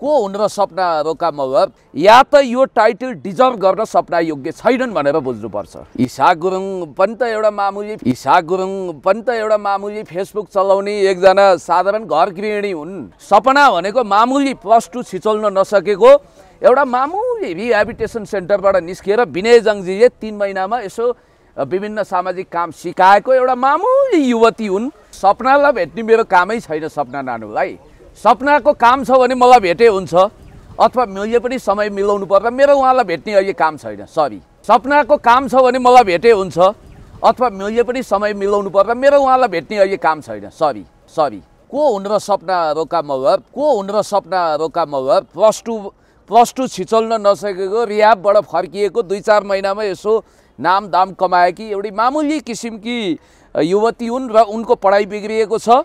को हुन र सपना रोका मौरब या त यो टाइटल डिजर्भ गर्न सपना योग्य छैनन् भनेर बुझ्नुपर्छ इसा गुरुङ पनि त एउटा मामुली इसा गुरुङ पनि त एउटा मामुली फेसबुक चलाउने एकजना साधारण घर गृहिणी हुन् सपना भनेको मामुली प्लस टू छिचल्न नसकेको एउटा मामुली रिहेबिटेसन सेन्टरबाट निस्किएर विनय तिन महिनामा यसो विभिन्न सामाजिक काम सिकाएको एउटा मामुली युवती हुन् सपनालाई भेट्ने मेरो कामै छैन सपना नानुलाई सपनाको काम छ भने मलाई भेटै हुन्छ अथवा मैले पनि समय मिलाउनु पर्दा मेरो उहाँलाई भेट्ने अहिले काम छैन सरी सपनाको काम छ भने मलाई भेटै हुन्छ अथवा मैले पनि समय मिलाउनु पर्दा मेरो उहाँलाई भेट्ने अहिले काम छैन सरी सरी को हुन् र सपना रोका मगर को हुन् र Sapana Roka Magar plus two plus two छिचल्न नसकेको रियाबबाट फर्किएको दुई चार महिनामा यसो नाम दाम कमाएकी एउटी मामुली किसिमकी युवती हुन् र उनको पढाइ बिग्रिएको छ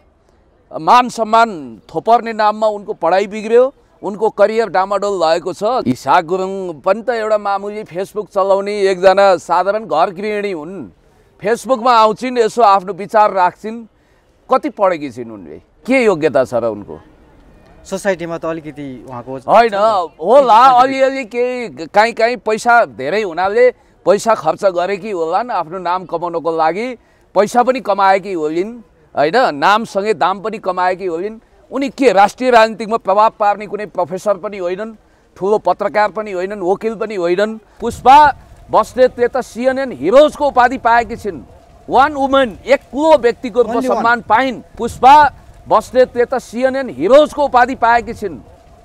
मान सम्मान थोपर्ने नाममा उनको पढाइ बिग्रियो उनको करियर डामाडोल भएको छ हिसा गुरुङ पनि त एउटा मामुली फेसबुक चलाउने एकजना साधारण घर गृहिणी हुन् फेसबुकमा आउँछिन् यसो आफ्नो विचार राख्छिन् कति पढेकी छिन् उनले के योग्यता छ र उनको सोसाइटीमा त अलिकति उहाँको होइन होला अलिअलि केही काहीँ काहीँ पैसा धेरै हुनाले पैसा खर्च गरेकी होलान् आफ्नो नाम कमाउनको लागि पैसा पनि कमाएकी होलिन् होइन नामसँगै दाम पनि कमाएकी होइन उनी के राष्ट्रिय राजनीतिमा प्रभाव पार्ने कुनै प्रोफेसर पनि होइनन् ठुलो पत्रकार पनि होइनन् वकिल पनि होइनन् पुष्पा बस्नेतले त सिएनएन हिरोजको उपाधि पाएकी छिन् वान वुमेन एक व्यक्तिको सम्मान पाइन् पुष्पा बस्नेतले त सिएनएन हिरोजको उपाधि पाएकी छिन्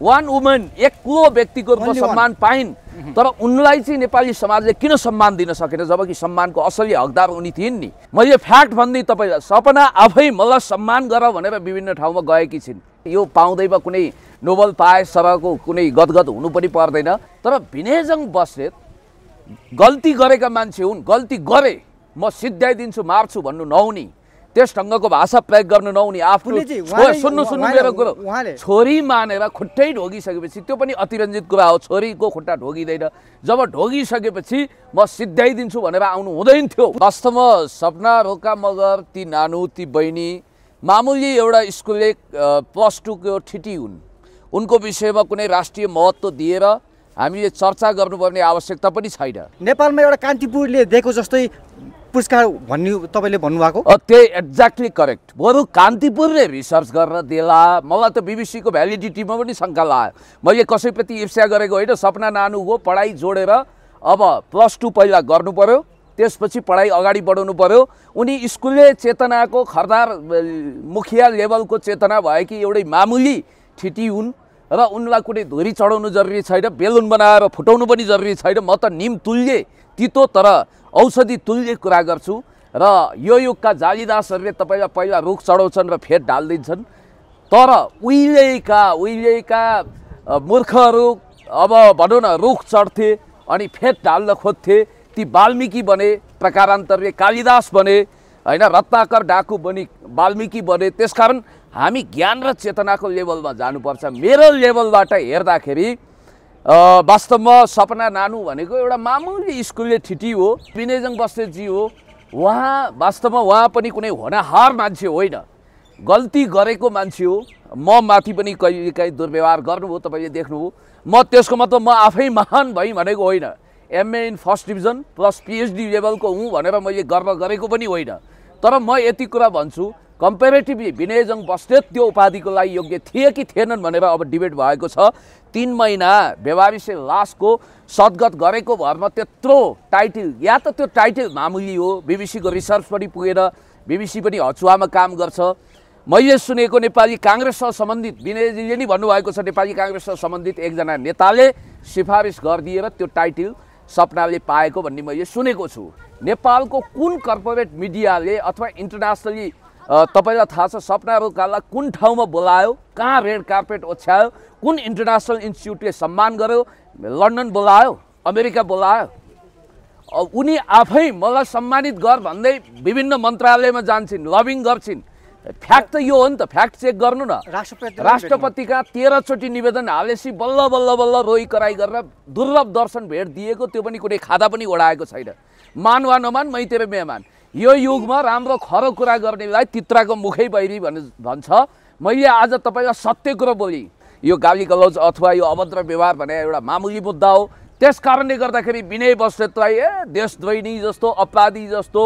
वान वुमेन कुरो व्यक्तिको रूपमा सम्मान पाइन् तर उनलाई चाहिँ नेपाली समाजले किन सम्मान दिन सकेन जबकि सम्मानको असली हकदार उनी थिइन् नि मैले फ्याक्ट भन्दै तपाईँ सपना आफै मलाई सम्मान गर भनेर विभिन्न ठाउँमा गएकी छिन् यो पाउँदैमा कुनै नोबल पाए सभाको कुनै गदगद हुनु पनि पर्दैन तर भिनेजङ बस्नेत गल्ती गरेका मान्छे हुन् गल्ती गरे म सिद्ध्याइदिन्छु मार्छु भन्नु नहुने त्यस ढङ्गको भाषा प्रयोग गर्नु नहुने आफ्नो सुन्नु सुन्नु मेरो कुरो छोरी मानेर खुट्टै ढोगिसकेपछि त्यो पनि अतिरञ्जित कुरा हो छोरीको खुट्टा ढोगिँदैन जब ढोगिसकेपछि म सिध्याइदिन्छु भनेर आउनु हुँदैन थियो वास्तवमा सपना रोका मगर ती नानु ती बहिनी मामुली एउटा स्कुलले प्लस टूको ठिटी हुन् उनको विषयमा कुनै राष्ट्रिय महत्त्व दिएर हामीले चर्चा गर्नुपर्ने आवश्यकता पनि छैन नेपालमा एउटा कान्तिपुरले दिएको जस्तै पुरस्कार भन्ने तपाईँले भन्नुभएको त्यही एक्ज्याक्टली करेक्ट बरु कान्तिपुरले रिसर्च गरेर देला मलाई त बिबिसीको भ्यालिडिटीमा पनि शङ्का लाग्यो मैले कसैप्रति इर्ष्या गरेको होइन सपना नानु हो पढाइ जोडेर अब प्लस टू पहिला गर्नु पऱ्यो त्यसपछि पढाइ अगाडि बढाउनु पऱ्यो उनी स्कुलले चेतनाको खरदार मुखिया लेभलको चेतना भए कि एउटै मामुली ठिटी हुन् र उनलाई कुनै धुरी चढाउनु जरुरी छैन बेलुन बनाएर फुटाउनु पनि जरुरी छैन म त निम तुल्य तितो तर औषधि तुल्य कुरा गर्छु र यो युगका जालीदासहरूले तपाईँलाई पहिला रुख चढाउँछन् र फेद ढालिदिन्छन् तर उहिलेका उहिलेका मूर्खहरू अब भनौँ न रुख चढ्थे अनि फेद ढाल्न खोज्थे ती वाल्मिकी बने प्रकारान्तरले कालिदास बने होइन रत्नाकर डाकु बनी वाल्मिकी बने त्यसकारण हामी ज्ञान र चेतनाको लेभलमा जानुपर्छ मेरो लेभलबाट हेर्दाखेरि वास्तवमा सपना नानु भनेको एउटा मामुली स्कुलले ठिटी हो विनयजङ बस्नेतजी हो उहाँ वास्तवमा उहाँ पनि कुनै होनाहार मान्छे होइन गल्ती गरेको मान्छे हो म माथि पनि कहिलेकाहीँ दुर्व्यवहार गर्नुभयो तपाईँले देख्नुभयो म त्यसको मतलब म आफै महान भएँ भनेको होइन MA in first division plus PhD लेभलको हुँ भनेर मैले गर्व गरेको पनि होइन तर म यति कुरा भन्छु कम्पेरिटिभली विनयजङ बस्नेत त्यो उपाधिको लागि योग्य थिए कि थिएनन् भनेर अब डिबेट भएको छ तिन महिना व्यवारिसे लासको सद्गत गरेको भरमा त्यत्रो टाइटल या त त्यो टाइटल मामुली हो बिबिसीको रिसर्च पनि पुगेर बिबिसी पनि हचुवामा काम गर्छ मैले सुनेको नेपाली काङ्ग्रेससँग सम्बन्धित विनयजीले नि भन्नुभएको छ नेपाली काङ्ग्रेससँग सम्बन्धित एकजना नेताले सिफारिस गरिदिएर त्यो टाइटल सपनाले पाएको भन्ने मैले सुनेको छु नेपालको कुन कर्पोरेट मिडियाले अथवा इन्टरनेसनली तपाईँलाई थाहा छ सपना रोकाललाई कुन ठाउँमा बोलायो कहाँ रेड कार्पेट ओछ्यायो कुन इन्टरनेसनल इन्स्टिच्युटले सम्मान गर्यो लन्डन बोलायो अमेरिका बोलायो उनी आफै मलाई सम्मानित गर भन्दै विभिन्न मन्त्रालयमा जान्छन् लभिङ गर्छिन् फ्याक्ट त यो हो नि त फ्याक्ट चेक गर्नु न राष्ट्रपति राष्ट्रपतिका तेह्रचोटि निवेदन हालेपछि बल्ल बल्ल बल्ल रोही कराई गरेर दुर्लभ दर्शन भेट दिएको त्यो पनि कुनै खादा पनि ओढाएको छैन मान वा नमान मै तेरो मेहमान यो युगमा राम्रो खरो कुरा गर्नेलाई तित्राको मुखै बहिरी भन् भन्छ मैले आज तपाईँलाई सत्य कुरो बोलेँ यो गाली गलौज अथवा यो अभद्र व्यवहार भने एउटा मामुली मुद्दा हो त्यस कारणले गर्दाखेरि विनय बस्नेतलाई ए देशद्वैनी जस्तो अपराधी जस्तो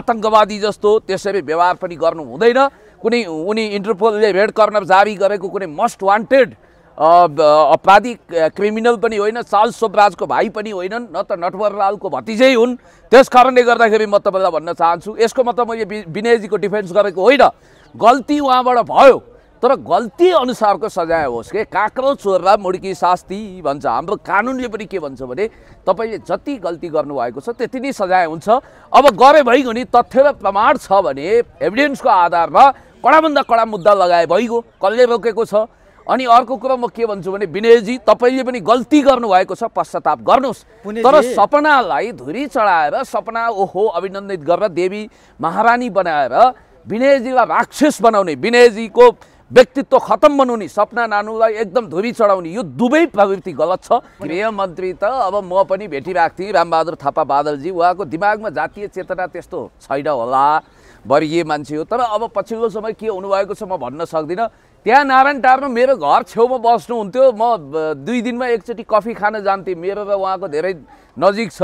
आतङ्कवादी जस्तो त्यसरी व्यवहार पनि गर्नु हुँदैन कुनै उनी इन्टरपोलले रेड कर्नर जारी गरेको कुनै मस्ट वान्टेड अपराधी क्रिमिनल पनि होइन साल सोपराजको भाइ पनि होइनन् न त नटवरलालको भतिजै हुन् त्यस कारणले गर्दाखेरि म तपाईँलाई भन्न चाहन्छु यसको मतलब मैले विनयजीको डिफेन्स गरेको होइन गल्ती उहाँबाट भयो तर गल्ती अनुसारको सजाय होस् के काँक्रो चोरलाई मुड्की शास्ति भन्छ हाम्रो कानुनले पनि के भन्छ भने तपाईँले जति गल्ती गर्नुभएको छ त्यति नै सजाय हुन्छ अब गरे भइगयो नि तथ्य र प्रमाण छ भने एभिडेन्सको आधारमा कडाभन्दा कडा मुद्दा लगाए भइगयो कसले रोकेको छ अनि अर्को कुरा म के भन्छु भने विनयजी तपाईँले पनि गल्ती गर्नुभएको छ पश्चाताप गर्नुहोस् तर सपनालाई धुरी चढाएर सपना ओहो अभिनन्दित गरेर देवी महारानी बनाएर विनयजीलाई राक्षस बनाउने विनयजीको व्यक्तित्व खतम बनाउने सपना नानुलाई एकदम धुरी चढाउने यो दुवै प्रवृत्ति गलत छ गृहमन्त्री त अब म पनि भेटिरहेको थिएँ रामबहादुर थापा बादलजी उहाँको दिमागमा जातीय चेतना त्यस्तो छैन होला वर्गीय मान्छे हो तर अब पछिल्लो समय के हुनुभएको छ म भन्न सक्दिनँ त्यहाँ नारायण टारमा मेरो घर छेउमा बस्नुहुन्थ्यो म दुई दिनमा एकचोटि कफी खान जान्थेँ मेरो र उहाँको धेरै नजिक छ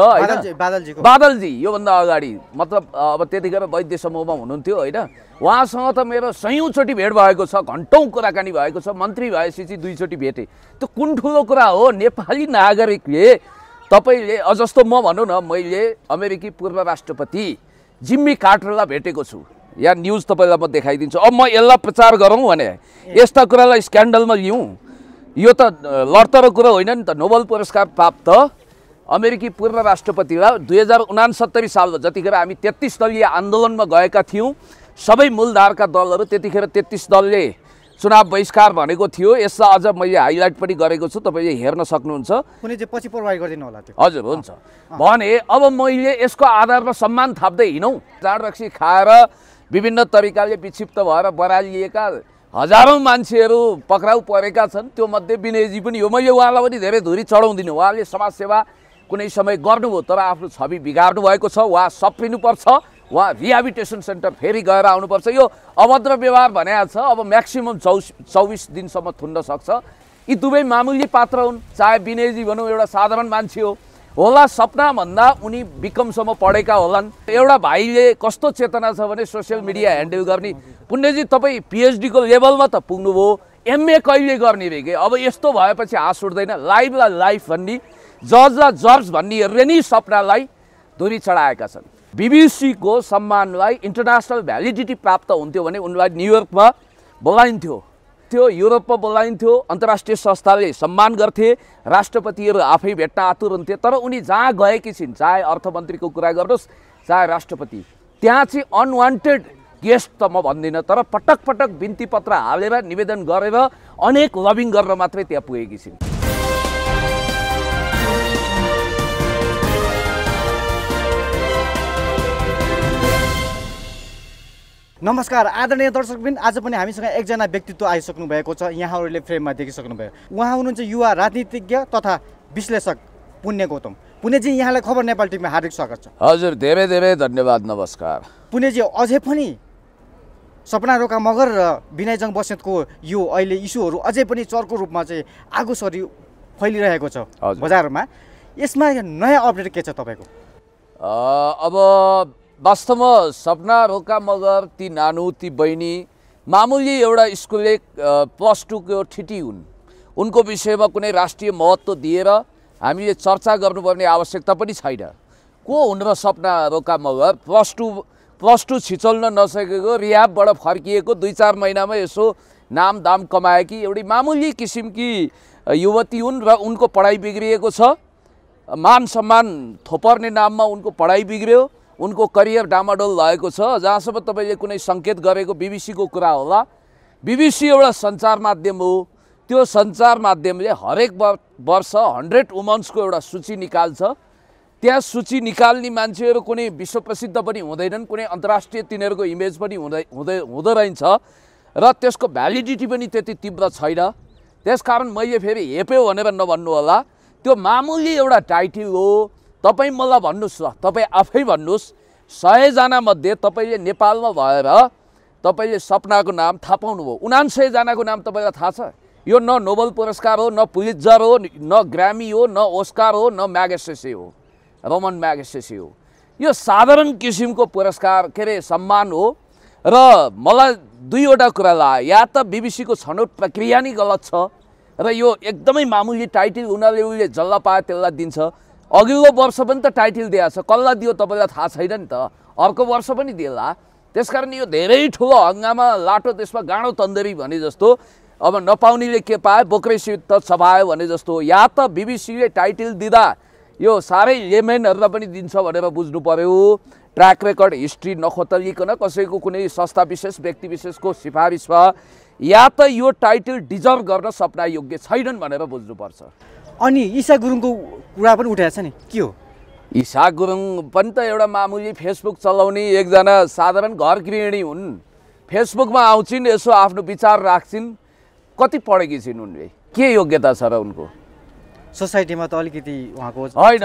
होइन बादलजी योभन्दा अगाडि मतलब अब त्यतिखेर वैद्य समूहमा हुनुहुन्थ्यो होइन उहाँसँग त मेरो सयौँचोटि भेट भएको छ घन्टौँ कुराकानी भएको छ मन्त्री भएपछि चाहिँ दुईचोटि भेटेँ त्यो कुन ठुलो कुरा हो नेपाली नागरिकले तपाईँले जस्तो म भनौँ न मैले अमेरिकी पूर्व राष्ट्रपति जिम्मी कार्टरलाई भेटेको छु या न्युज तपाईँलाई म देखाइदिन्छु अब म यसलाई प्रचार गरौँ भने यस्ता कुरालाई स्क्यान्डलमा लिउँ यो त लड्तर कुरो होइन नि त नोबल पुरस्कार प्राप्त अमेरिकी पूर्व राष्ट्रपतिलाई दुई हजार उनासत्तरी सालमा जतिखेर हामी तेत्तिस दलीय आन्दोलनमा गएका थियौँ सबै मूलधारका दलहरू त्यतिखेर तेत्तिस दलले चुनाव बहिष्कार भनेको थियो यसलाई अझ मैले हाइलाइट पनि गरेको छु तपाईँले हेर्न सक्नुहुन्छ पछि गरिदिनु होला हजुर हुन्छ भने अब मैले यसको आधारमा सम्मान थाप्दै हिँडौँ चाँडरक्सी खाएर विभिन्न तरिकाले विक्षिप्त भएर बरालिएका हजारौँ मान्छेहरू पक्राउ परेका छन् त्यो त्योमध्ये विनयजी पनि हो मैले उहाँलाई पनि धेरै धुरी चढाउँदिनँ उहाँले समाजसेवा कुनै समय गर्नुभयो तर आफ्नो छवि बिगार्नु भएको छ उहाँ सप्रिनुपर्छ उहाँ रिहाबिटेसन सेन्टर फेरि गएर आउनुपर्छ यो अभद्र व्यवहार भने छ अब म्याक्सिमम् चौस चौबिस दिनसम्म थुन्न सक्छ यी दुवै मामुली पात्र हुन् चाहे विनयजी भनौँ एउटा साधारण मान्छे हो होला सपनाभन्दा उनी बिकमसम्म पढेका होलान् एउटा भाइले कस्तो चेतना छ भने सोसियल मिडिया ह्यान्डल गर्ने पुण्यजी तपाईँ पिएचडीको लेभलमा त पुग्नुभयो एमए कहिले गर्ने भेके अब यस्तो भएपछि हाँस उठ्दैन लाइफलाई लाइफ भन्ने जजलाई जब्स भन्नेहरूले नै सपनालाई धुरी चढाएका छन् बिबिसीको सम्मानलाई इन्टरनेसनल भ्यालिडिटी प्राप्त हुन्थ्यो भने उनलाई न्युयोर्कमा बोलाइन्थ्यो थियो युरोपमा बोलाइन्थ्यो अन्तर्राष्ट्रिय संस्थाले सम्मान गर्थे राष्ट्रपतिहरू आफै भेट्न आतुर हुन्थे तर उनी जहाँ गएकी छिन् चाहे अर्थमन्त्रीको कुरा गर्नुहोस् चाहे राष्ट्रपति त्यहाँ चाहिँ अनवान्टेड गेस्ट त म भन्दिनँ तर पटक पटक बिन्ती पत्र हालेर निवेदन गरेर अनेक लबिङ गरेर मात्रै त्यहाँ पुगेकी छिन् नमस्कार आदरणीय दर्शकबिन आज पनि हामीसँग एकजना व्यक्तित्व आइसक्नु भएको छ यहाँहरूले फ्रेममा देखिसक्नुभयो उहाँ हुनुहुन्छ युवा राजनीतिज्ञ तथा विश्लेषक पुण्य गौतम पुण्यजी यहाँलाई खबर नेपाल टिममा हार्दिक स्वागत छ हजुर धेरै धेरै धन्यवाद नमस्कार पुण्यजी अझै पनि सपना रोका मगर र विनयजङ बस्नेतको यो अहिले इस्युहरू अझै पनि चर्को रूपमा चाहिँ आगोसरी फैलिरहेको छ बजारमा यसमा नयाँ अपडेट के छ तपाईँको अब वास्तवमा सपना रोका मगर ती नानु ती बहिनी मामुली एउटा स्कुलले प्लस टूको ठिटी हुन् उनको विषयमा कुनै राष्ट्रिय महत्त्व दिएर हामीले चर्चा गर्नुपर्ने आवश्यकता पनि छैन को हुन् र Sapana Roka Magar plus two plus two छिचल्न नसकेको रियाबबाट फर्किएको दुई चार महिनामा यसो नाम दाम कमाएकी एउटी मामुली किसिमकी युवती हुन् र उनको पढाइ बिग्रिएको छ मान सम्मान थोपर्ने नाममा उनको पढाइ बिग्रियो उनको करियर डामाडोल भएको छ जहाँसम्म तपाईँले कुनै सङ्केत गरेको बिबिसीको कुरा होला बिबिसी एउटा सञ्चार माध्यम हो त्यो सञ्चार माध्यमले हरेक वर्ष हन्ड्रेड वुमन्सको एउटा सूची निकाल्छ त्यहाँ सूची निकाल्ने मान्छेहरू कुनै विश्व प्रसिद्ध पनि हुँदैनन् कुनै अन्तर्राष्ट्रिय तिनीहरूको इमेज पनि हुँदै हुँदै हुँदो रहन्छ र त्यसको भ्यालिडिटी पनि त्यति तीव्र छैन त्यसकारण मैले फेरि हेप्यो भनेर नभन्नु होला त्यो मामुली एउटा टाइटल हो तपाईँ मलाई भन्नुहोस् न तपाईँ आफै भन्नुहोस् मध्ये तपाईँले नेपालमा भएर तपाईँले सपनाको नाम थाहा पाउनुभयो उनान्सयजनाको नाम तपाईँलाई थाहा छ यो न नोबल पुरस्कार हो न पुलिजर हो न ग्रामी हो न ओस्कार हो न म्यागेसेसी हो रमन म्यागेसेसी हो यो साधारण किसिमको पुरस्कार के अरे सम्मान हो र मलाई दुईवटा कुरा ला या त बिबिसीको छनौट प्रक्रिया नै गलत छ र यो एकदमै मामुली टाइटल उनीहरूले उसले जसलाई पायो त्यसलाई दिन्छ अघिल्लो वर्ष पनि त टाइटल दिएछ कसलाई दियो तपाईँलाई थाहा छैन नि त अर्को वर्ष पनि दिएला त्यसकारण यो धेरै ठुलो हङ्गामा लाटो त्यसमा गाँडो तन्दरी भने जस्तो अब नपाउनेले के पाए बोक्रे सिट त सभायो भने जस्तो या त बिबिसीले टाइटल दिँदा यो साह्रै लेमेनहरूलाई पनि दिन्छ भनेर बुझ्नु पऱ्यो ट्र्याक रेकर्ड हिस्ट्री नखोतलिकन कसैको कुनै संस्था विशेष व्यक्ति विशेषको सिफारिसमा या त यो टाइटल डिजर्भ गर्न सपना योग्य छैनन् भनेर बुझ्नुपर्छ अनि ईसा गुरुङको कुरा पनि उठाएको छ नि के हो ईसा गुरुङ पनि त एउटा मामुली फेसबुक चलाउने एकजना साधारण घर गृहिणी हुन् फेसबुकमा आउँछिन् यसो आफ्नो विचार राख्छिन् कति पढेकी छिन् उनले के योग्यता छ र उनको सोसाइटीमा त अलिकति उहाँको होइन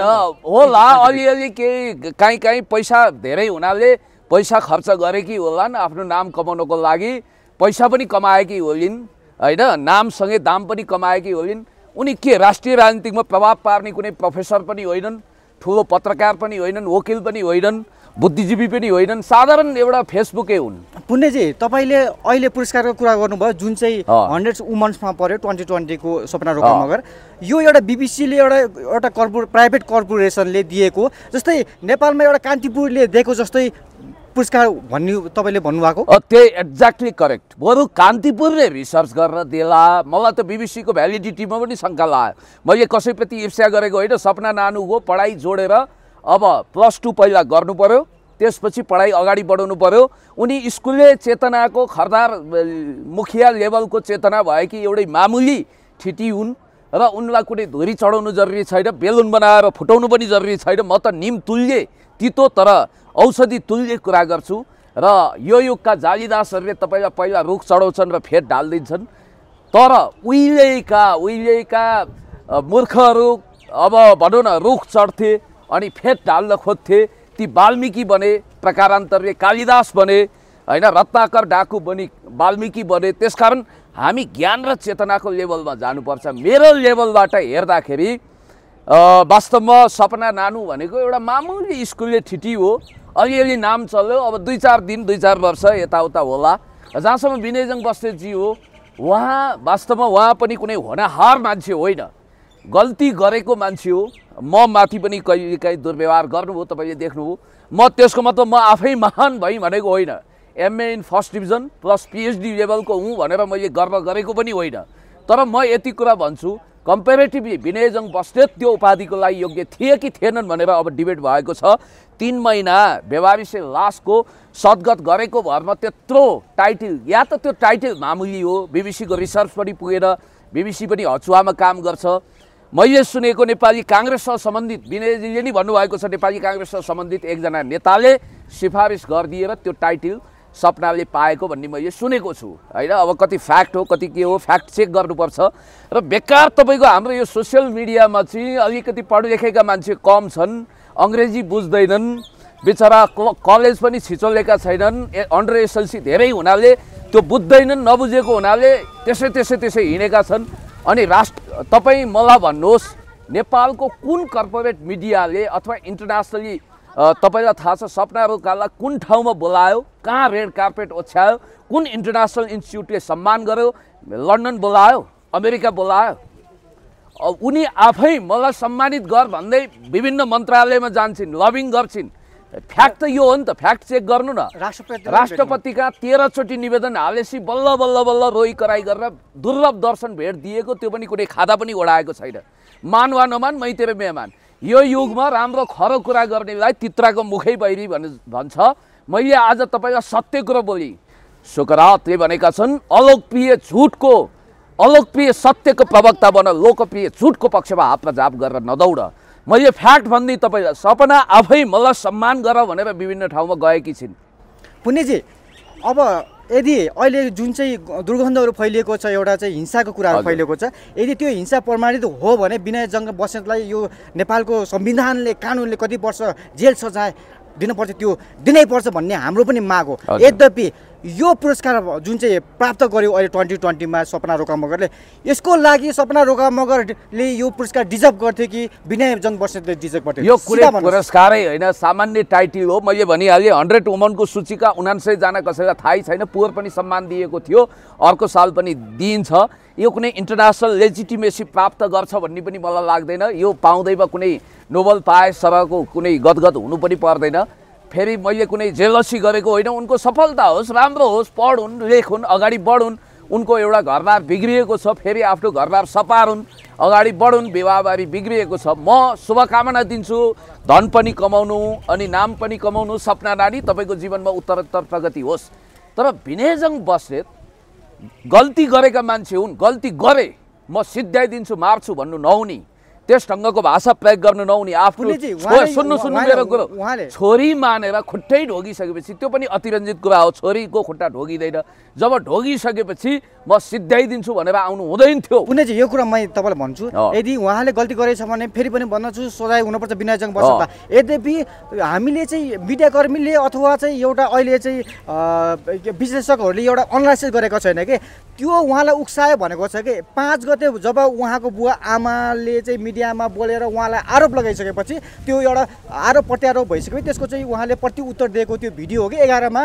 होला अलिअलि केही काहीँ काहीँ पैसा धेरै हुनाले पैसा खर्च गरेकी होलान् आफ्नो नाम कमाउनको लागि पैसा पनि कमाएकी होलिन् होइन नामसँगै दाम पनि कमाएकी होलिन् उनी के राष्ट्रिय राजनीतिमा प्रभाव पार्ने कुनै प्रोफेसर पनि होइनन् ठुलो पत्रकार पनि होइनन् वकिल पनि होइनन् बुद्धिजीवी पनि होइनन् साधारण एउटा फेसबुकै हुन् पुण्यजी तपाईँले अहिले पुरस्कारको कुरा गर्नुभयो जुन चाहिँ हन्ड्रेड वुमन्समा पऱ्यो ट्वेन्टी ट्वेन्टीको सपना रोका मगर यो एउटा बिबिसीले एउटा एउटा कर्पोरे प्राइभेट कर्पोरेसनले दिएको जस्तै नेपालमा एउटा कान्तिपुरले दिएको जस्तै पुरस्कार भन्ने तपाईँले भन्नुभएको त्यही एक्ज्याक्टली करेक्ट बरु कान्तिपुरले रिसर्च गरेर देला मलाई त बिबिसीको भ्यालिडिटीमा पनि शङ्का लाग्यो मैले कसैप्रति इर्ष्या गरेको होइन सपना नानु हो पढाइ जोडेर अब प्लस टू पहिला गर्नु पऱ्यो त्यसपछि पढाइ अगाडि बढाउनु पऱ्यो उनी स्कुलले चेतनाको खरदार मुखिया लेभलको चेतना भए कि एउटै मामुली ठिटी हुन् र उनलाई कुनै धुरी चढाउनु जरुरी छैन बेलुन बनाएर फुटाउनु पनि जरुरी छैन म त निम तुल्ये तितो तर औषधि तुल्य कुरा गर्छु र यो युगका जालीदासहरूले तपाईँलाई पहिला रुख चढाउँछन् र फेद ढालिदिन्छन् तर उहिलेका उहिलेका मूर्खहरू अब भनौँ न रुख चढ्थे अनि फेद ढाल्न खोज्थे ती वाल्मीकि बने प्रकारान्तरले कालिदास बने होइन रत्नाकर डाकु बनी वाल्मीकि बने त्यसकारण हामी ज्ञान र चेतनाको लेभलमा जानुपर्छ मेरो लेभलबाट हेर्दाखेरि वास्तवमा सपना नानु भनेको एउटा मामुली स्कुलले ठिटी हो अलिअलि नाम चल्यो अब दुई चार दिन दुई चार वर्ष यताउता होला जहाँसम्म विनयजङ बस्नेतजी हो उहाँ वास्तवमा उहाँ पनि कुनै होनाहार मान्छे होइन गल्ती गरेको मान्छे हो म माथि पनि कहिलेकाहीँ दुर्व्यवहार गर्नुभयो तपाईँले देख्नुभयो म त्यसको मतलब म आफै महान भएँ भनेको होइन MA in first division plus PhD लेभलको हुँ भनेर मैले गर्व गरेको पनि होइन तर म यति कुरा भन्छु कम्पेरिटिभली विनयजङ बस्नेत त्यो उपाधिको लागि योग्य थिए कि थिएनन् भनेर अब डिबेट भएको छ तिन महिना बेवाविसे लासको सद्गत गरेको भरमा त्यत्रो टाइटल या त त्यो टाइटल मामुली हो बिबिसीको रिसर्च पनि पुगेर बिबिसी पनि हचुवामा काम गर्छ मैले सुनेको नेपाली काङ्ग्रेससँग सम्बन्धित विनयजीले नै भन्नुभएको छ नेपाली काङ्ग्रेससँग सम्बन्धित एकजना नेताले सिफारिस गरिदिएर त्यो टाइटल सपनाले पाएको भन्ने मैले सुनेको छु होइन अब कति फ्याक्ट हो कति के हो फ्याक्ट चेक गर्नुपर्छ र बेकार तपाईँको हाम्रो यो सोसियल मिडियामा चाहिँ अलिकति पढे लेखेका मान्छे कम छन् अङ्ग्रेजी बुझ्दैनन् बिचरा कलेज पनि छिचोलेका छैनन् अन्डर एसएलसी धेरै हुनाले त्यो बुझ्दैनन् नबुझेको हुनाले त्यसै त्यसै त्यसै हिँडेका छन् अनि राष्ट्र तपाईँ मलाई भन्नुहोस् नेपालको कुन कर्पोरेट मिडियाले अथवा इन्टरनेसनली तपाईँलाई थाहा छ सपना रोकाललाई कुन ठाउँमा बोलायो कहाँ रेड कार्पेट ओछ्यायो कुन इन्टरनेसनल इन्स्टिच्युटले सम्मान गर्यो लन्डन बोलायो अमेरिका बोलायो उनी आफै मलाई सम्मानित गर भन्दै विभिन्न मन्त्रालयमा जान्छन् लभिङ गर्छिन् फ्याक्ट त यो हो नि त फ्याक्ट चेक गर्नु न राष्ट्रपति राष्ट्रपतिका तेह्रचोटि निवेदन हालेपछि बल्ल बल्ल बल्ल रोही कराई गरेर दुर्लभ दर्शन भेट दिएको त्यो पनि कुनै खादा पनि ओढाएको छैन मान वा नमान मै तेरो मेहमान यो युगमा राम्रो खरो कुरा गर्नेलाई तित्राको मुखै बहिरी भने भन्छ मैले आज तपाईँलाई सत्य कुरो बोली सुकरातले भनेका छन् अलोकप्रिय झुटको अलोकप्रिय सत्यको प्रवक्ता बन लोकप्रिय झुटको पक्षमा हातमा जाप गरेर नदौड मैले फ्याक्ट भन्दै तपाईँलाई सपना आफै मलाई सम्मान गर भनेर विभिन्न ठाउँमा गएकी छिन् पुण्यजी अब यदि अहिले जुन चाहिँ दुर्गन्धहरू फैलिएको छ एउटा चाहिँ हिंसाको कुराहरू फैलिएको छ यदि त्यो हिंसा प्रमाणित हो भने विनय जङ्ग बस्नेतलाई यो नेपालको संविधानले कानुनले कति वर्ष जेल सजाय दिनुपर्छ त्यो दिनैपर्छ भन्ने हाम्रो पनि माग हो यद्यपि यो पुरस्कार जुन चाहिँ प्राप्त गर्यो अहिले ट्वेन्टी ट्वेन्टीमा सपना रोका मगरले यसको लागि सपना रोका मगरले यो पुरस्कार डिजर्भ गर्थ्यो कि विनय जङ बस्नेतले डिजर्भ गर्थ्यो यो कुरा पुरस्कारै होइन सामान्य टाइटल हो मैले भनिहालेँ हन्ड्रेड वुमनको सूचीका उनान्सयजना कसैलाई थाहै छैन पोहोर पनि सम्मान दिएको थियो अर्को साल पनि दिइन्छ यो कुनै इन्टरनेसनल लेजिटिमेसी प्राप्त गर्छ भन्ने पनि मलाई लाग्दैन यो पाउँदैमा कुनै नोबल पाए सभाको कुनै गदगद हुनु पनि पर्दैन फेरि मैले कुनै जेलसी गरेको होइन उनको सफलता होस् राम्रो होस् पढुन् लेखुन् अगाडि बढुन् उनको एउटा घरबार बिग्रिएको छ फेरि आफ्नो घरबार सपारुन् अगाडि बढुन् विवाहबारी बिग्रिएको छ म शुभकामना दिन्छु धन पनि कमाउनु अनि नाम पनि कमाउनु सपना नानी तपाईँको जीवनमा उत्तरोत्तर प्रगति होस् तर भिनेजङ बस्नेत गल्ती गरेका मान्छे हुन् गल्ती गरे म सिद्ध्याइदिन्छु मार्छु भन्नु नहुने त्यस ढङ्गको भाषा प्रयोग गर्नु नहुने आफूले सुन्नु सुन्नु छोरी मानेर खुट्टै ढोगिसकेपछि त्यो पनि अतिरञ्जित कुरा हो छोरीको खुट्टा ढोगिँदैन जब ढोगिसकेपछि म सिद्ध्याइदिन्छु भनेर आउनु हुँदैन थियो चाहिँ यो कुरा म तपाईँलाई भन्छु यदि उहाँले गल्ती गरेछ भने फेरि पनि भन्दछु सजाय हुनुपर्छ विनयजङ बस्दा यद्यपि हामीले चाहिँ मिडियाकर्मीले अथवा चाहिँ एउटा अहिले चाहिँ विश्लेषकहरूले एउटा अनालाइसिस गरेको छैन कि त्यो उहाँलाई उक्सायो भनेको छ कि पाँच गते जब उहाँको बुवा आमाले चाहिँ मिडियामा बोलेर उहाँलाई आरोप लगाइसकेपछि त्यो एउटा आरोप प्रत्यारोप भइसकेपछि त्यसको चाहिँ उहाँले प्रति उत्तर दिएको त्यो भिडियो हो कि एघारमा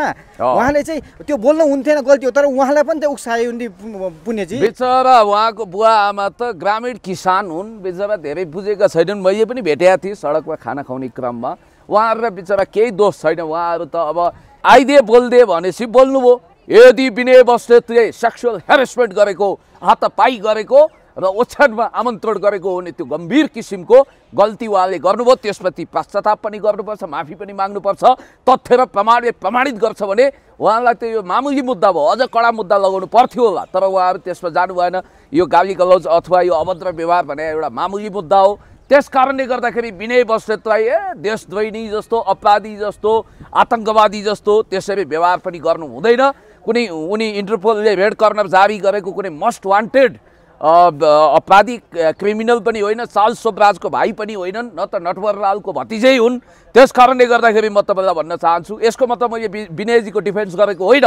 उहाँले चाहिँ त्यो बोल्नु हुन्थेन गल्ती हो तर उहाँलाई पनि त्यो उक्सायो पुण्यजी बिचरा उहाँको बुवा आमा त ग्रामीण किसान हुन् बिचरा धेरै बुझेका छैनन् मैले पनि भेटेका थिएँ सडकमा खाना खुवाउने क्रममा र बिचरा केही दोष छैन उहाँहरू त अब आइदिए बोलिदिए भनेपछि बोल्नुभयो यदि विनय बस्नेतले सेक्सुअल हेरेसमेन्ट गरेको हातपाई गरेको र ओछ्यानमा आमन्त्रण गरेको हो भने त्यो गम्भीर किसिमको गल्ती उहाँले गर्नुभयो त्यसप्रति पश्चाताप पनि गर्नुपर्छ माफी पनि माग्नुपर्छ तथ्य र प्रमाणले प्रमाणित गर्छ भने उहाँलाई त्यो यो मामुली मुद्दा भयो अझ कडा मुद्दा लगाउनु पर्थ्यो होला तर उहाँहरू त्यसमा जानु भएन यो गाली गलौज अथवा यो अभद्र व्यवहार भने एउटा मामुली मुद्दा हो त्यस कारणले गर्दाखेरि विनय बस्नेतलाई ए देशद्वैनी जस्तो अपराधी जस्तो आतङ्कवादी जस्तो त्यसरी व्यवहार पनि गर्नु हुँदैन कुनै उनी इन्टरपोलले रेड कर्नर जारी गरेको कुनै मस्ट वान्टेड अपराधी क्रिमिनल पनि होइन साल सोपराजको भाइ पनि होइनन् न त नटवरलालको भतिजै हुन् त्यस कारणले गर्दाखेरि म तपाईँलाई भन्न चाहन्छु यसको मतलब मैले विनयजीको डिफेन्स गरेको होइन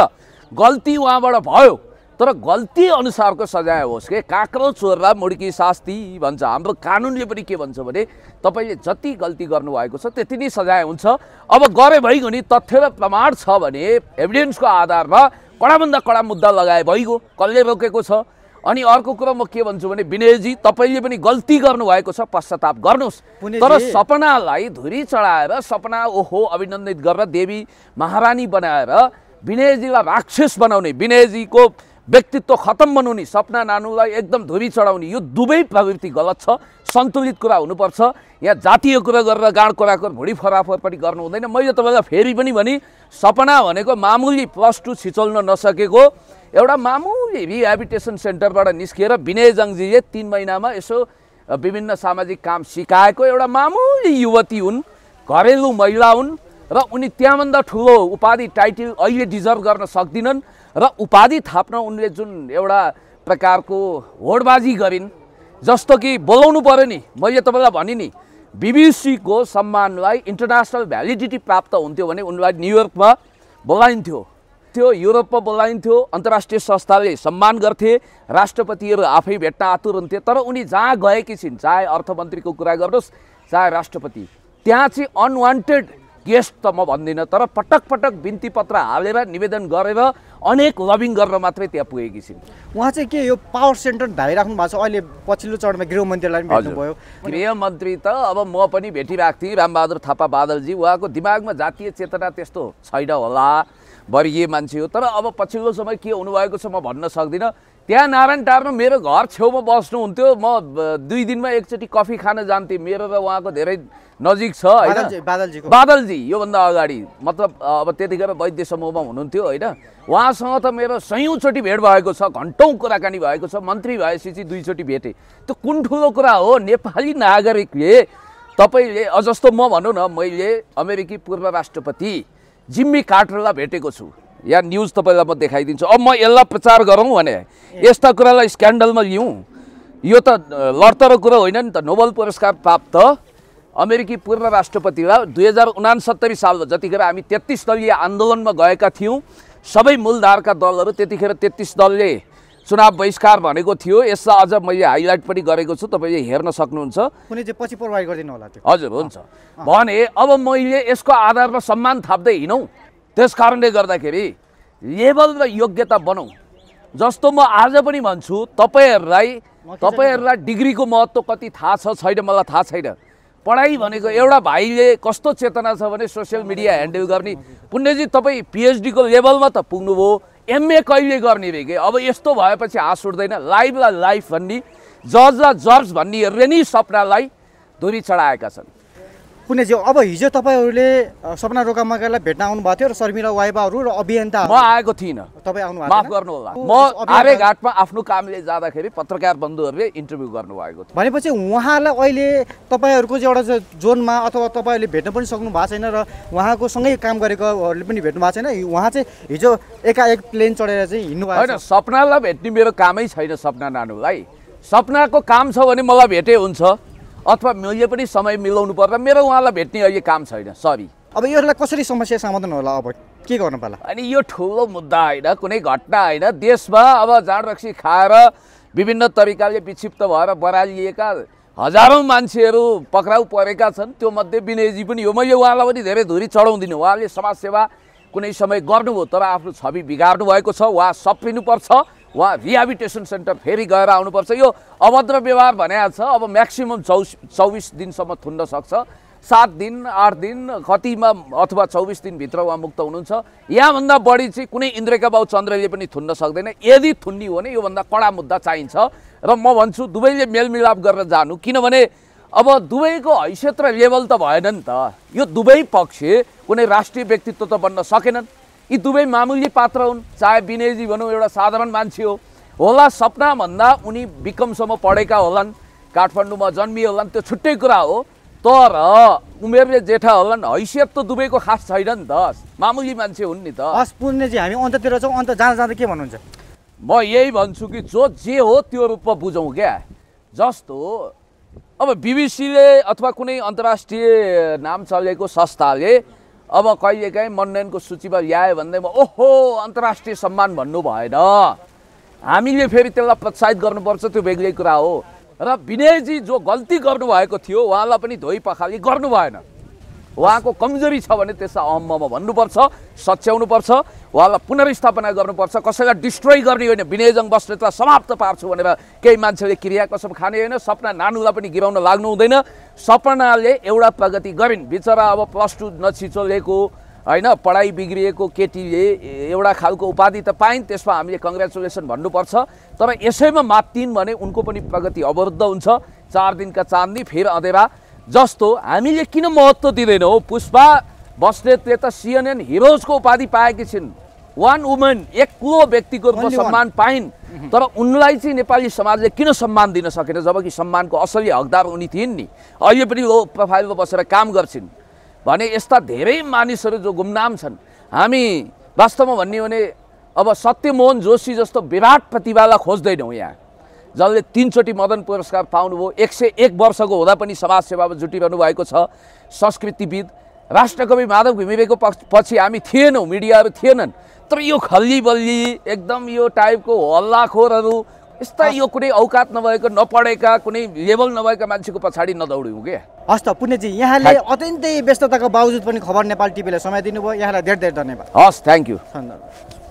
गल्ती उहाँबाट भयो तर गल्ती अनुसारको सजाय होस् के काक्रो चोरला मुर्की शास्ति भन्छ हाम्रो कानुनले पनि के भन्छ भने तपाईँले जति गल्ती गर्नुभएको छ त्यति नै सजाय हुन्छ अब गरे भइगयो नि तथ्य र प्रमाण छ भने एभिडेन्सको आधारमा कडाभन्दा कडा मुद्दा लगाए भइगयो कसले रोकेको छ अनि अर्को कुरा म के भन्छु भने विनयजी तपाईँले पनि गल्ती गर्नुभएको छ पश्चाताप गर्नुहोस् तर सपनालाई धुरी चढाएर सपना ओहो अभिनन्दित गरेर देवी महारानी बनाएर विनयजीलाई राक्षस बनाउने विनयजीको व्यक्तित्व खत्तम बनाउने सपना नानुलाई एकदम धुरी चढाउने यो दुवै प्रवृत्ति गलत छ सन्तुलित कुरा हुनुपर्छ यहाँ जातीय कुरा गरेर गाँड कुराको भुँडी फराफर पनि गर्नु हुँदैन मैले तपाईँलाई फेरि पनि भने सपना भनेको मामुली प्लस टू छिचोल्न नसकेको एउटा मामुली रिहेबिटेसन सेन्टरबाट निस्किएर विनय तिन महिनामा यसो विभिन्न सामाजिक काम सिकाएको एउटा मामुली युवती हुन् घरेलु महिला हुन् र उनी त्यहाँभन्दा ठुलो उपाधि टाइटल अहिले डिजर्भ गर्न सक्दिनन् र उपाधि थाप्न उनले जुन एउटा प्रकारको होडबाजी गरिन् जस्तो कि बोलाउनु पऱ्यो नि मैले तपाईँलाई भने नि बिबिसीको सम्मानलाई इन्टरनेसनल भ्यालिडिटी प्राप्त हुन्थ्यो भने उनलाई न्युयोर्कमा बोलाइन्थ्यो थियो युरोपमा बोलाइन्थ्यो अन्तर्राष्ट्रिय संस्थाले सम्मान गर्थे राष्ट्रपतिहरू आफै भेट्न आतुर हुन्थे तर उनी जहाँ गएकी छिन् चाहे अर्थमन्त्रीको कुरा गर्नुहोस् चाहे राष्ट्रपति त्यहाँ चाहिँ अनवान्टेड गेस्ट त म भन्दिनँ तर पटक पटक बिन्ती पत्र हालेर निवेदन गरेर अनेक लबिङ गरेर मात्रै त्यहाँ पुगेकी छिन् उहाँ चाहिँ के यो पावर सेन्टर धाइराख्नु भएको छ अहिले पछिल्लो चरणमा गृहमन्त्रीलाई पनि भयो गृहमन्त्री त अब म पनि भेटिरहेको थिएँ रामबहादुर थापा बादलजी उहाँको दिमागमा जातीय चेतना त्यस्तो छैन होला वर्गीय मान्छे हो तर अब पछिल्लो समय के हुनुभएको छ म भन्न सक्दिनँ त्यहाँ नारायण टारमा मेरो घर छेउमा बस्नुहुन्थ्यो म दुई दिनमा एकचोटि कफी खान जान्थेँ मेरो र उहाँको धेरै नजिक छ होइन बादलजी बादलजी योभन्दा अगाडि मतलब अब त्यतिखेर वैद्य समूहमा हुनुहुन्थ्यो होइन उहाँसँग त मेरो सयौँचोटि भेट भएको छ घन्टौँ कुराकानी भएको छ मन्त्री भएपछि चाहिँ दुईचोटि भेटेँ त्यो कुन ठुलो कुरा हो नेपाली नागरिकले तपाईँले जस्तो म भनौँ न मैले अमेरिकी पूर्व राष्ट्रपति जिम्मी कार्टरलाई भेटेको छु या न्युज तपाईँलाई म देखाइदिन्छु अब म यसलाई प्रचार गरौँ भने यस्ता कुरालाई स्क्यान्डलमा लिउँ यो त लडतरो कुरो होइन नि त नोबल पुरस्कार प्राप्त अमेरिकी पूर्व राष्ट्रपतिलाई दुई हजार उनासत्तरी सालमा जतिखेर हामी तेत्तिस दलीय आन्दोलनमा गएका थियौँ सबै मूलधारका दलहरू त्यतिखेर तेत्तिस दलले चुनाव बहिष्कार भनेको थियो यसलाई अझ मैले हाइलाइट पनि गरेको छु तपाईँले हेर्न सक्नुहुन्छ पछि होला हजुर हुन्छ भने अब मैले यसको आधारमा सम्मान थाप्दै हिँडौँ त्यस कारणले गर्दाखेरि लेभल र योग्यता बनाऊ जस्तो म आज पनि भन्छु तपाईँहरूलाई तपाईँहरूलाई डिग्रीको महत्त्व कति थाहा छ छैन मलाई थाहा छैन पढाइ भनेको एउटा भाइले कस्तो चेतना छ भने सोसियल मिडिया ह्यान्डल गर्ने पुण्यजी तपाईँ पिएचडीको लेभलमा त पुग्नुभयो एमए कहिले गर्ने कि अब यस्तो भएपछि हाँस उठ्दैन लाइफलाई लाइफ भन्ने जजलाई जब्स भन्नेहरूले नै सपनालाई धुरी चढाएका छन् पुण्यज्यू अब हिजो तपाईँहरूले सपना रोका मगरलाई भेट्न आउनुभएको थियो र शर्मिला वाइबाहरू र अभियन्ता म आएको थिइनँ तपाईँ आउनु माफ होला म घाटमा आफ्नो कामले जाँदाखेरि पत्रकार बन्धुहरूले इन्टरभ्यू गर्नुभएको थियो भनेपछि उहाँलाई अहिले तपाईँहरूको चाहिँ एउटा जोनमा अथवा तपाईँहरूले भेट्न पनि सक्नु भएको छैन र उहाँको सँगै काम गरेकोहरूले पनि भेट्नु भएको छैन उहाँ चाहिँ हिजो एकाएक प्लेन चढेर चाहिँ हिँड्नु भएको होइन सपनालाई भेट्ने मेरो कामै छैन सपना नानुलाई सपनाको काम छ भने मलाई भेटै हुन्छ अथवा मैले पनि समय मिलाउनु पर्दा मेरो उहाँलाई भेट्ने अहिले काम छैन सरी अब यसलाई कसरी समस्या समाधान होला अब के गर्नु पर्ला अनि यो ठुलो मुद्दा होइन कुनै घटना होइन देशमा अब जाँडरक्सी खाएर विभिन्न तरिकाले विक्षिप्त भएर बरालिएका हजारौँ मान्छेहरू पक्राउ परेका छन् त्यो मध्ये विनयजी पनि हो मैले उहाँलाई पनि धेरै धुरी चढाउँदिनँ उहाँले समाजसेवा कुनै समय गर्नुभयो तर आफ्नो छवि बिगार्नु भएको छ उहाँ सप्रिनुपर्छ वा रिहाबिटेसन सेन्टर फेरि गएर आउनुपर्छ यो अभद्र व्यवहार भने छ अब म्याक्सिमम् चौ चौबिस दिनसम्म थुन्न सक्छ सात दिन आठ दिन कतिमा अथवा चौबिस दिनभित्र उहाँ मुक्त हुनुहुन्छ यहाँभन्दा बढी चाहिँ कुनै इन्द्रेका बाउ चन्द्रले पनि थुन्न सक्दैन यदि थुन्नी हो भने योभन्दा कडा मुद्दा चाहिन्छ र म भन्छु दुवैले मेलमिलाप गरेर जानु किनभने अब दुवैको हैसियत र लेभल त भएन नि त यो दुवै पक्ष कुनै राष्ट्रिय व्यक्तित्व त बन्न सकेनन् यी दुवै मामुली पात्र हुन् चाहे विनयजी भनौँ एउटा साधारण मान्छे हो होला सपनाभन्दा उनी बिकमसम्म पढेका होलान् काठमाडौँमा जन्मिए होलान् त्यो छुट्टै कुरा हो तर उमेरले जेठा होलान् हैसियत त दुवैको खास छैन नि त मामुली मान्छे हुन् नि त हस् पुण्यजी हामी अन्ततिर छौँ अन्त जाँदा जाँदा के भन्नुहुन्छ म यही भन्छु कि जो जे हो त्यो रूपमा बुझौँ क्या जस्तो अब बिबिसीले अथवा कुनै अन्तर्राष्ट्रिय नाम चलेको संस्थाले अब कहिलेकाहीँ मनोनयनको सूचीमा ल्यायो म ओहो अन्तर्राष्ट्रिय सम्मान भन्नु भएन हामीले फेरि त्यसलाई प्रोत्साहित गर्नुपर्छ त्यो बेग्लै कुरा हो र विनयजी जो गल्ती गर्नुभएको थियो उहाँलाई पनि धोइ पखाली गर्नु भएन उहाँको कमजोरी छ भने त्यसलाई अहम्ममा भन्नुपर्छ सच्याउनुपर्छ उहाँलाई पुनर्स्थापना गर्नुपर्छ कसैलाई डिस्ट्रोय गर्ने होइन विनयजङ बस्नेतलाई समाप्त पार्छु भनेर केही मान्छेले क्रिया कसम खाने होइन सपना नानुलाई पनि गिराउन लाग्नु हुँदैन सपनाले एउटा प्रगति गरिन् बिचरा अब प्लस टू नछिचोलेको होइन पढाइ बिग्रिएको केटीले एउटा खालको उपाधि त पाइन् त्यसमा हामीले कङ्ग्रेचुलेसन भन्नुपर्छ तर यसैमा मात्तिन् भने उनको पनि प्रगति अवरुद्ध हुन्छ चार दिनका चाँदनी फेरि अँधेरा जस्तो हामीले किन महत्त्व दिँदैनौँ पुष्पा बस्नेतले त सिएनएन हिरोजको उपाधि पाएकी छिन् वान वुमेन एक कुलो व्यक्तिको रूपमा सम्मान पाइन् तर उनलाई चाहिँ नेपाली समाजले किन सम्मान दिन सकेन जबकि सम्मानको असली हकदार उनी थिइन् नि अहिले पनि लो प्रोफाइलमा बसेर काम गर्छिन् भने यस्ता धेरै मानिसहरू जो गुमनाम छन् हामी वास्तवमा भन्ने भने अब सत्यमोहन जोशी जस्तो विराट प्रतिभालाई खोज्दैनौँ यहाँ जसले तिनचोटि मदन पुरस्कार पाउनुभयो एक सय एक वर्षको हुँदा पनि समाजसेवामा जुटिरहनु भएको छ संस्कृतिविद राष्ट्रकवि माधव घिमिरेको पक्ष पछि हामी थिएनौँ मिडियाहरू थिएनन् तर यो खल्ली बल्ली एकदम यो टाइपको हल्लाखोरहरू यस्ता यो कुनै औकात नभएको नपढेका कुनै लेभल नभएका मान्छेको पछाडि नदौड्यौँ क्या हस् त पुण्यजी यहाँले अत्यन्तै व्यस्तताको बावजुद पनि खबर नेपाल टिभीलाई समय दिनुभयो यहाँलाई धेरै धेरै धन्यवाद हस् थ्याङ्क यू धन्यवाद